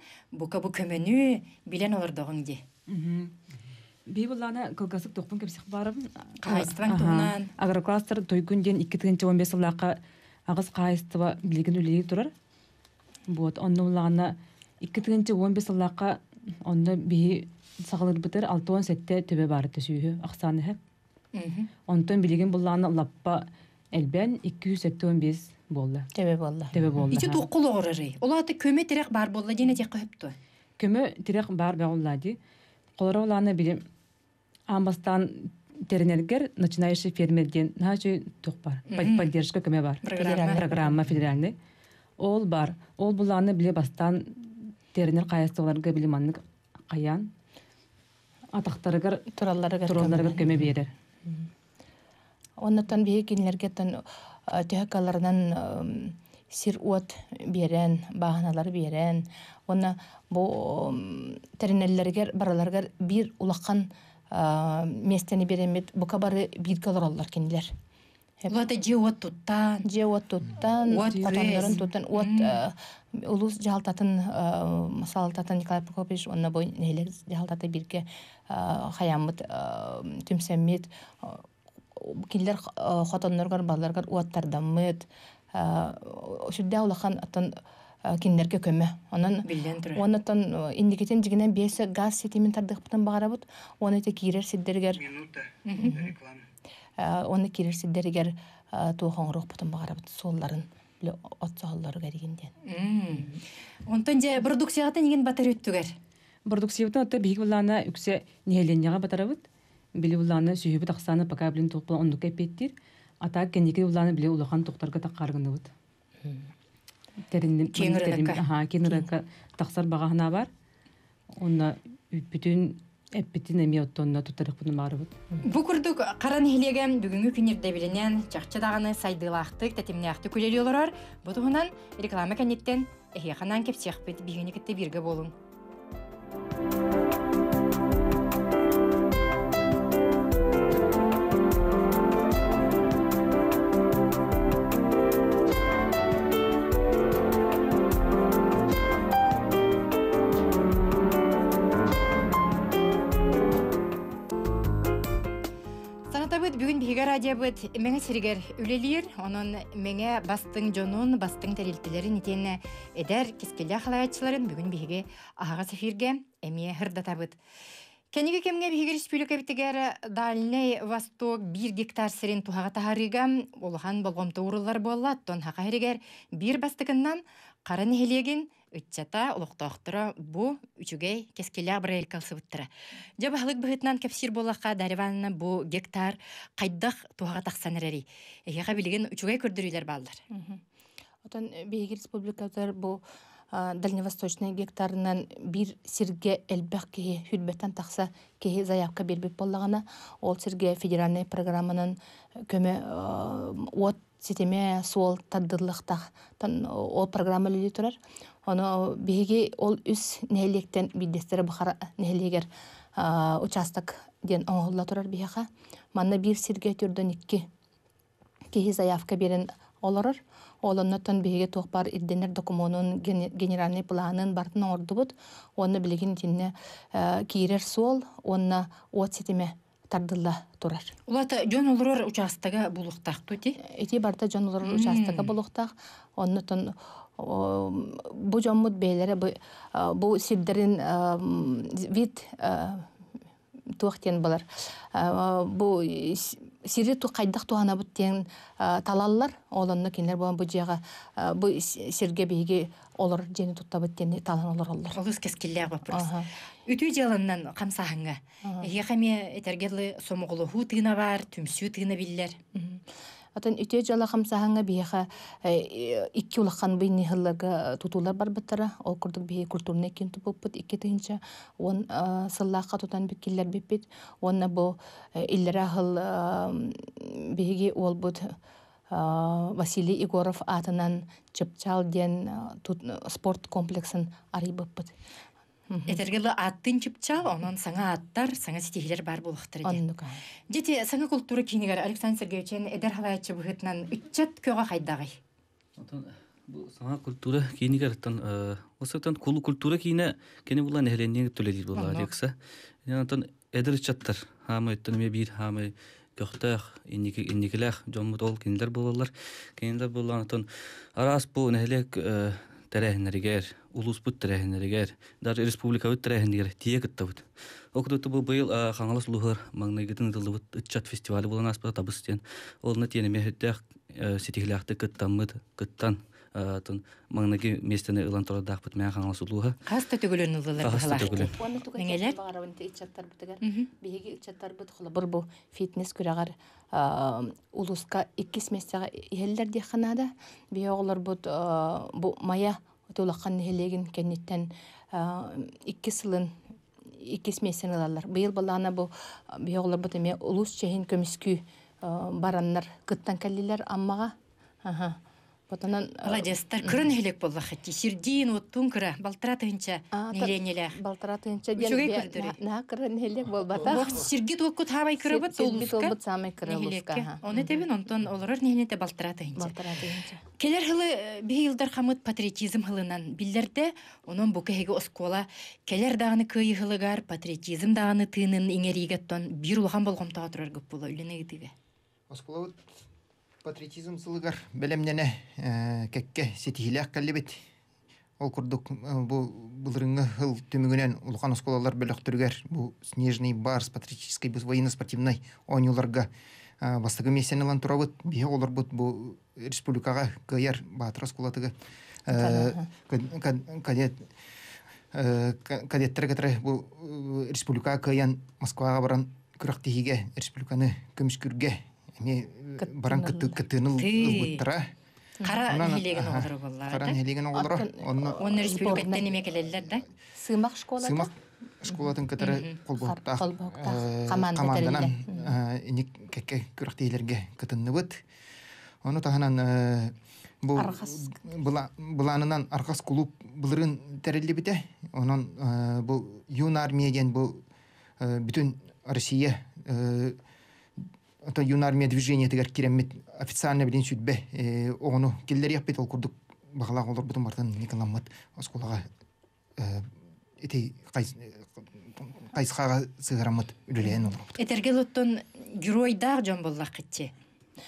бука бу көменү белән олардынг ди. Мһм. Би буларны гөгазык төкпем кис хәбәрем, кайстраң Агрокластер той 2-нче 15 елларкы Агыс кайстыбы билгенеле диләр. Вот, онны ланы 2-нче 15 елларкы, онда би сагылырдыр 6-10 сетте төбә бар төсүе. Аксаны хә. Мһм. Ондан билгең лаппа 120-275 болды Тебе болды Тебе болды Ичи туккул огорары. Улаты көме тирек бар болла дене тек кыпту. көме тирек бар болла ди. Колора уланы билим. Амбастан теренергер начинающий фермерден ден начи тук бар. Поддержка көме бар. Программа федеральный. Ол бар. Ол буланы биле бастан теренер оларға билиманнык каян. Атактарыгар туралларыгар туралларыгар көме берер. Оннотан бие кинлерге тан Э, тәһәкәләрнән сир уат берән, баһаналар берән. Уны бу тренерләргә баралар бер улаккан э, местене берәм бит. Бу кабары бит калралар кинләр. Вата җеват тутта, җеват тутта, патандарын тутта, уат э, улус җалтатын, мисал татын Николай Прокопьевич онна бу нәйләр җалтаты бирке хаямыт тимсәммит киндер э, хатыннарга балларга уаттарда мит э шу дәүлә хан атын киндер көкөмә анан оннан инде кетен дигән бесе газ сетимен тардыгыптан багыра бут оны те кирер сиддергә э, оны кирер сиддергә э, тохон рух бутан багыра бут сонларын ле атсалдар гәрегендә оннан дә продукцияга тигән батарея төгәр продукцияны тә бик булана үксе нигәләнгә батарабыт били уланы сүйүбү таксаны пока блин тулуп болгон нукай петтир а так уланы били улахан токторга такар гына бут э. кеңирээка кеңирээка таксар бар онда бүтүн эппитин эми оттонуна тутарык буну бары бут бу курдук каран хилеге бүгүнкү күнирде билинен чакча даганы сайдылаахтык тетимнеахты күлели олорор бутугунан реклама кенеттен эхеханан кепсиахпит бигини китте бирге болуң радиобыт меңе сиригер үлелир, онон меңе бастың жонун, бастың тәрелтелерін етені эдер кескелі қалайатшыларын бүгін беге ағаға сефирге әме хырдатабыт. Кенеге кемге биһиги республика битигәре Дальний Восток бир гектар сирин тухага тахарыга улахан болгом тоурулар болла тон хака бир бастыгыннан кара нехелегин ытчата олохтоохтора бу үчүгэй кескелябры калсыбыттара. Жа бахлык быхытнан кепсир болаха дариванна бу гектар кайдах туага тахсанарари. Яга билген үчүгэй көрдүрүйлөр балдар. Отон э, бейгер республикадар бу дальневосточный гектарынан бир сирге элбэх кеһи хүлбеттен тахса кеһи заявка бирбит боллагана ол сирге федеральный программанын э, көмө от сетеме суол таддырлыктах ол программа лүлү турар Оно биһиги ол үс нелектен бидестер бахара нелегер участок ден оңолла турар биһиэхэ. Манна бир сирге түрдөн икки киһи заявка берен олорор. Олоннотон биһиги бар ирденер докумонун генеральный планын бартын ордубут. оны билигин тинне киирер суол, онна от ситиме тардылла турар. Улата жон олорор участага булуктак тути. Эти барта жон олорор участага булуктак. Оннотон Бұл жоммут бейлері бу сирдерин вид туақтен болар бу сири ту қайдық туғана бұттен талалылар. Олынны кенлер болан бұл жаға бу сирге бейге олар жени тұтта бұттен талан кескелі олор бұрыс үтүй жалыннан үтүү жаланнан камсаханга әтергерлі сомығылы сомоголоху тыына бар түмсі тыына білдер. Атан үтө жала хамсаһаңа биеха э, икки улахан бы ниһыллага тутулар бар бетара. Ол курдык бие культурны кин тупупут икки тынча. Он э, саллаха тутан бик киллер бипит. Он э, бу иллера хыл биеге ол бут Василий Егоров атынан чыпчал ден тут спорт комплексын арибыппыт. Этергеле аттын чипча, анан саңа аттар, саңа сетегер бар булыктыр ди. Дете, саңа культура кинегер Александр Сергеевичен эдер халайчы бу хетнан үтчет көгө хайдагы. бу саңа культура кинегер аттан, э, осыктан кулу культура кине, кене була нелени төлөди була дикса. Яна тон эдер чаттар, хамы аттан ме бир хамы көхтөр, инди индилер, жомдол кинелер булалар. Кенде булган аттан арас бу нелек тәрәһен эргәр, улус бүт тәрәһен дәр республика бүт тәрәһен эргәр, тие кытты бүт. Окуды тубы быйыл қаңалас лухыр, маңнайгытын дылды бүт үтчат фестивалі болан аспыда табыстен. Олны э, тені мәхеттәк сетихләқті кыттан мыд, Э, тун маңнаги местене ылан дах бит мен ханалас улуга. Хаста түгөлөн улдалар бахла. Хаста түгөлөн. Эңелек. Биеги чаттар бит икис э, э, бу мая бу улус көмискү бараннар кыттан аммага. Аха. Потанан Аладестер э, кырын хелек болла хати. Сердин оттун кыра балтара тынча неленеле. Балтара тынча ген на кырын хелек болбата. Вакыт серги токку табай кырыбыт толуска. Толбут самай э. кырыбыска. Оны тебин онтон олорор неленете балтара тынча. Балтара Келер хылы э, бе йылдар хамыт патриотизм хылынан биллерде онон бу кеге оскола келер дагыны кыйы хылыгар патриотизм дагыны тынын иңеригеттон бир улган болгом таатырар көп була үлене гитиге. Оскола патриотизм сылыгар белемнене э, кекке сетилек кәлебет. ол курдук э, бу булрынга хыл төмүгүнөн улкан осколалар бөлөк бу снежный барс патриотический бу воинный спортивный ойнуларга э, бастыгы месени лан турабыт би олор бу бу республикага кыяр баатыр школатыга кадет кадет кадет бу республикага кыян москвага баран Күрәктиге республиканы көмшкүргә мени баран кете кете ненү кара әлегенн алдыр буллар да кара әлегенн алдыр оны 12 кептенеме келәләр да школа Сымақ школатын э, аны э, таһанн э, бу булар буларнан аркас клуб аның бу юн армия ген бу бүтән Россия Это юн армия движение тегер керемет официально билен сүйтбе э, ону келлер яппет ол курдук багалак олор бутун бартын никаламат оскулага э, эти э, кайсхага сыгыраммат үлелен олор этергел герой геройдах жон боллак китчи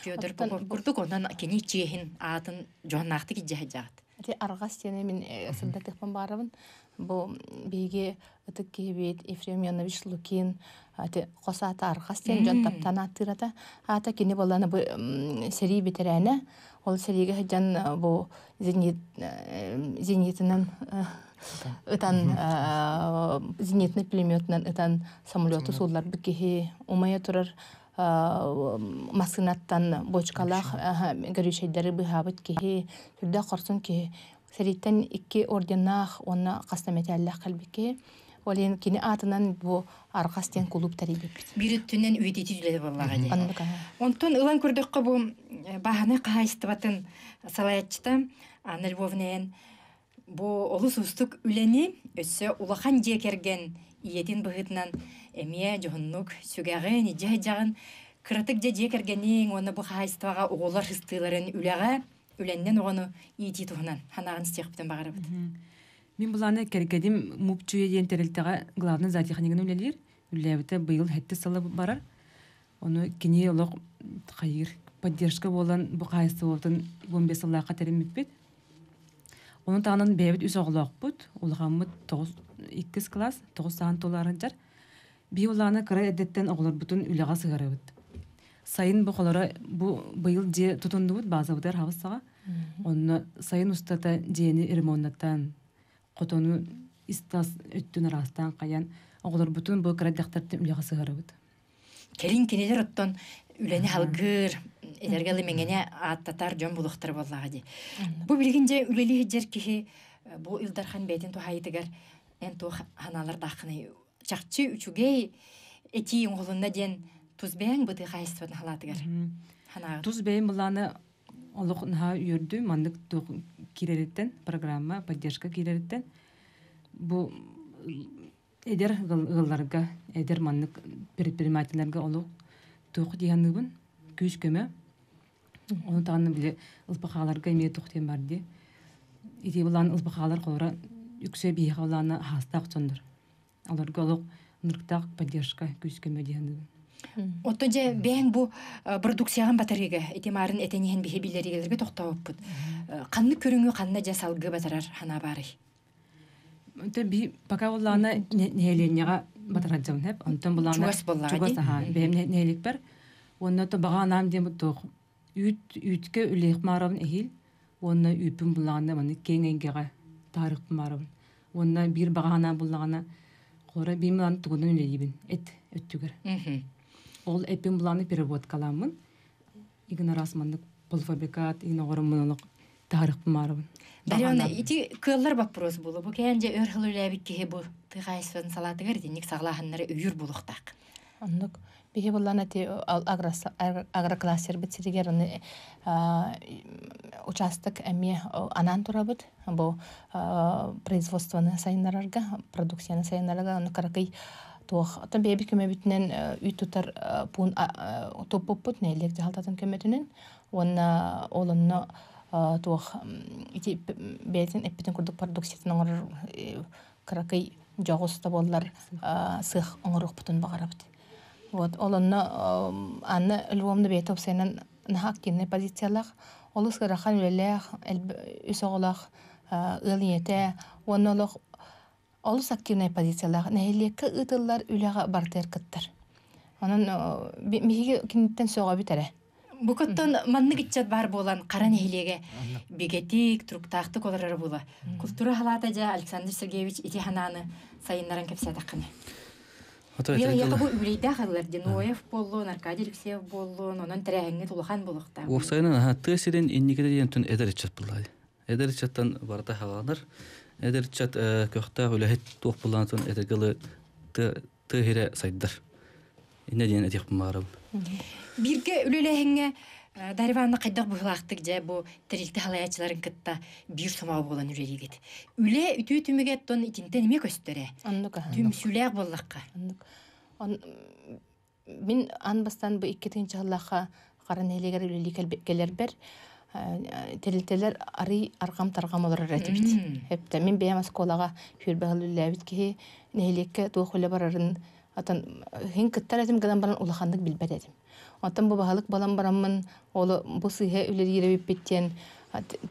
Фёдор курдук онан кени чехин атын жоннақты киджахи жагат. Арга стене мен сындатыппан барыбын. бу биги ытыкки бит Ефрем Янович Лукин ате қосата арқастен жан таптана тырата ата кине болана бу сери битерене ол сериге жан бу зенит э, зенитинен э, ытан зенитный пулеметнен ытан самолету судлар бикеге умая турар машинаттан бочкалах горючий дары бы габыт кеге түрде қорсын кеге Сәреттен икки орденах онна қастаметәлләх кәлбеке. Олен кини атынан бу арқастен клуб тарибит. Бирүттүнен үйдети жүле боллага ди. Онтон ылан көрдөккө бу баханы кайстыбатын салаятчыта Анна Львовнен бу олус устук үлени өссө улахан жекерген иетин быгытынан эмия жохуннук сүгәгә ни жай жагын кыратык же жекергенең оны бу хайстыга оголар хыстыларын үләгә үленнен оғону ити туһунан ханагын стехбитен багарабыт Мин буланы керкедим мупчуя ден терелтега главный затехнигин үлелер. Үлебите быйыл хетте сала барар. Оны кине олоқ хайыр поддержка болан бұ кайсы болтын 15 сала катерим бит. Оны тағынан бәбіт үз оғылақ бұд. Олғамыт 2 класс, 9 сағын жар. Би оланы кыры әдеттен оғылар бұтын үліға сығары бұд. сайын бу холоро бу быйыл де тутунду бу база бутер хавасага. Онна сайын устата дени ремонттан котону истас өттүн арастан каян оглор бутун бу крадактар тим ягасы Келин кинелер оттон үлени халгыр энергиялы менгене аттатар жон булуктар боллага ди. Бу билгинде үлели жер киши э, бу илдархан бетин ту хайтыгар эн то ханалар дахны чакчы үчүгей эти үңгүлүнө ден тузбәң бұты ғайсыбын халатығыр. Тузбәң бұланы олық ұнға үйірді, мандық тұғы керелеттен, программа, поддержка керелеттен. Бу, әдер ғылларға, әдер мандық предпринимателерге олық тұғы дегенді бұн күйіш көмі. Оны тағынны біле ұлпақаларға емей тұқтен барды. Ете бұланы ұлпақалар қолыра үксе бейіға ұланы хастақ поддержка Отто же бәң бу э, продукцияған батареге этемарын этенен бихе билеригелерге тоқтауып бұд. Қанны э, көріңі қанна же салғы батарар хана бары. Онты би пока оллана нәйленнеға батарар жамын хеп. Онтан бұлана чугас боллаға Чугас, аха. Бәм нәйлік бар. Онна то баға анам дем тұқ. Үт, үтке үлейх марабын әйіл. Онна үпін бұлана маны кеңенгеға тарық марабын. Онна бір баға анам бұлана қора беймілан тұғынан үлейбін. Эт, өттігір. ол эпим буланы перевод каламын. Игина расманлык алфавикат, ин огорым тарых кумары. Бирөнө ити кыллар баппрос булу. Бу кенде өрхүлөлөбүк ке бу тыгайсын салатыгар ди, ник саглаханнары үйүр булуктак. Амлык беге буланы те агра классер битсигерни а участок эми анан турабыт. Бу производствоны сайнарларга, продукцияны сайнарларга, аны каракай туох отон бэби көмөбүтүнен э, үй тутар э, пун э, топпоппут нээлек жаалтатын көмөтүнүн уонна олонно туох ити бээтин эппитин курдук продукциятын оңор кракый жогуста боллар сых оңоруқпутун багарабыт вот олонно анна нахак кинне позициялах үс оголах Алса кинәй падицалар, нәйлеге ителләр үлеге бартыр кыттар. киттер. Аның миге соға сорга үтере. Бу кәттен манны китчат бар болан, кара нәйлеге. Бигетик, туп тахты кәләре була. Культура халаты җа Александр Сергеевич ити хананы сайыннарын кепседе кына. Менә ягы бу үле тә халыр диноев, Полон, Аркадий Алексеев булды, аның трәгәнгә тулхан булыкта. Ол сайыннан барда хаванар. Эдер чат э, көхтә үләһет тух булган сон эдер гыл тәһирә сайддар. Инде дин эдер хәмәрәм. Бирге үләләһеңгә э, дарыванны кайдак булактык же бу тирилт халаячларын кытта бир сома булган үрелегет. Үлә үтү түмәгә тон итен тәнеме көстәре. Түм сүләр буллакка. Он мин анбастан бу 2-нче халаха гарын элегер үлеликәл бер. Э, телтелер ари арқам таргам олар эретибит. Хепте мен бея осколага фирбагыл ләбит ки нехлекке тухуле барарын атан хин кыттар этим гадан баран улахандык билбет Атан бу балам бараммын олы бу сыйга үлер йөреп биттен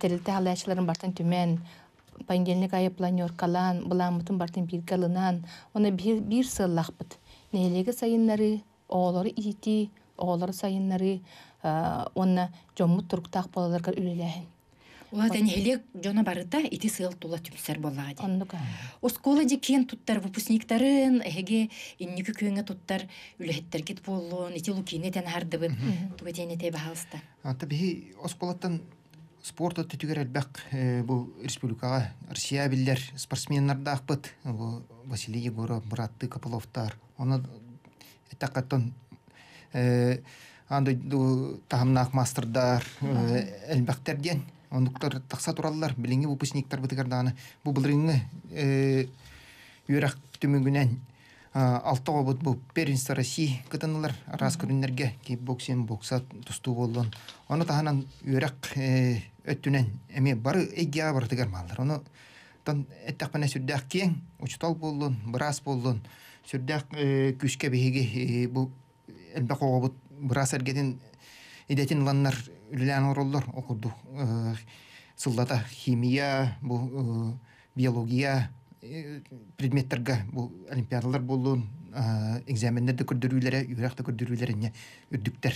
телте халачларын бартан түмен понедельник айы планеркалан буламытын бартын биргалынан оны бир бир сыллахпыт. Нелеге сайыннары оолоры ити, оолоры сайыннары онна жомут турук тах балаларга үлелеһен. Улар да ниле жона барыта ити сыл тула түмсәр боллага ди. Ус колледжи кин туттар выпускниктарын, эге инники көңгә туттар үлеһеттер кит боллон, ити лу кине тән һәрдәп. Туга тәне тәбә халыста. Ата би ус колледжтан спорт атты түгәр әлбәк э, бу республикага Россия билләр спортсменнар да акпыт. Бу Василий Егоров, Мурат Тыкаповтар. Аны этакатан э, э Анда таһамнах мастердар, эльбахтерден, онуктар такса тураллар, билинге выпускниктар аны Бу билринге э юрак түмүнгүнэн э, алты обут бу Перинста Россий кытаныр рас күннөргө кип бокса боксат тусту болгон. Аны таһанан юрак э, өттүнэн эми бары эгге бар дигер маалдар. Аны тан эттак менен сүрдөк кен, учтал болгон, бирас болгон. Сүрдөк э, күшкө биги бу Әлбәқ оғы бирас эргеден эдетин ланнар үлән оролдор окуду. Э, Сылдата химия, бу э, биология э, предметтерге бу олимпиадалар болду, экзамендерде көрдүрүүлөрү, юрахта көрдүрүүлөрү эмне үрдүктөр.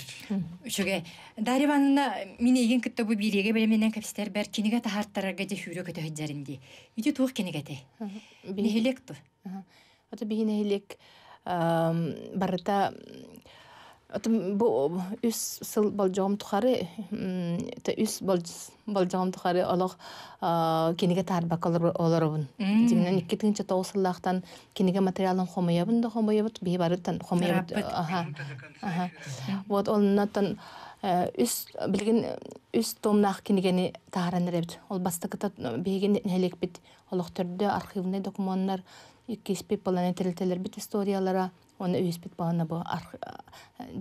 Үчөгө Дариванна мен эген китте бу бийлеге беле менен капситер бар кинеге тахарттарга де шүрө көтө хендеринди. Үчө тух кинеге те. Бине хелек бине Атам бу үс сыл бол жом тухары, та үс бол бол жом тухары алах кинеге тарба калыр оларын. Динен икки тинче тоосуллактан кинеге материалдан хомая бунда хомая бут бе бартан хомая бут. Аха. Вот ол натан э, үс билген үс томнах кинегени тарынырыпт. Ол бастыкта бейген нелек бит. Алах төрдө архивне документтар, икки спеплане тилтелер бит историяларга оны өспет бағана бұ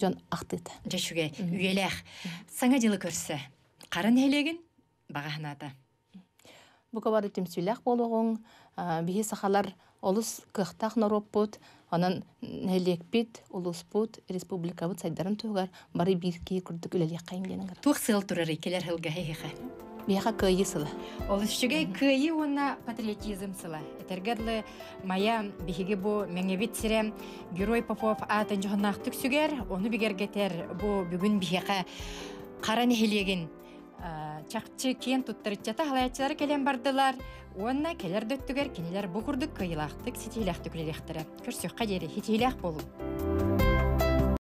жон ақтыт жешуге үйелех саңа жылы көрсө қарын хелеген болуғын букабар сақалар олыс болугуң бихи бұд олус нәлек нороппут анан нелекпит республика республикабыт сайдарын тугар бары бирки күрдүк үлелек кайым денеңер тух сыл турар келер хылга хехе Бияха кыйы сылы. Ол үшчіге кыйы уна патриотизм сыла. Этергерлі мая бихиге бу меңевит сирем Герой Попов атын ақтық сүгер, оны бігергетер бу бүгін бихиға қара хелеген. чақчы кен жата халаячылары келен бардылар. Онна келер дөттігер кенелер бұқырдық кыйылақтық сетейлақтық үлелектірі. Көрсөққа дері хетейлақ болу.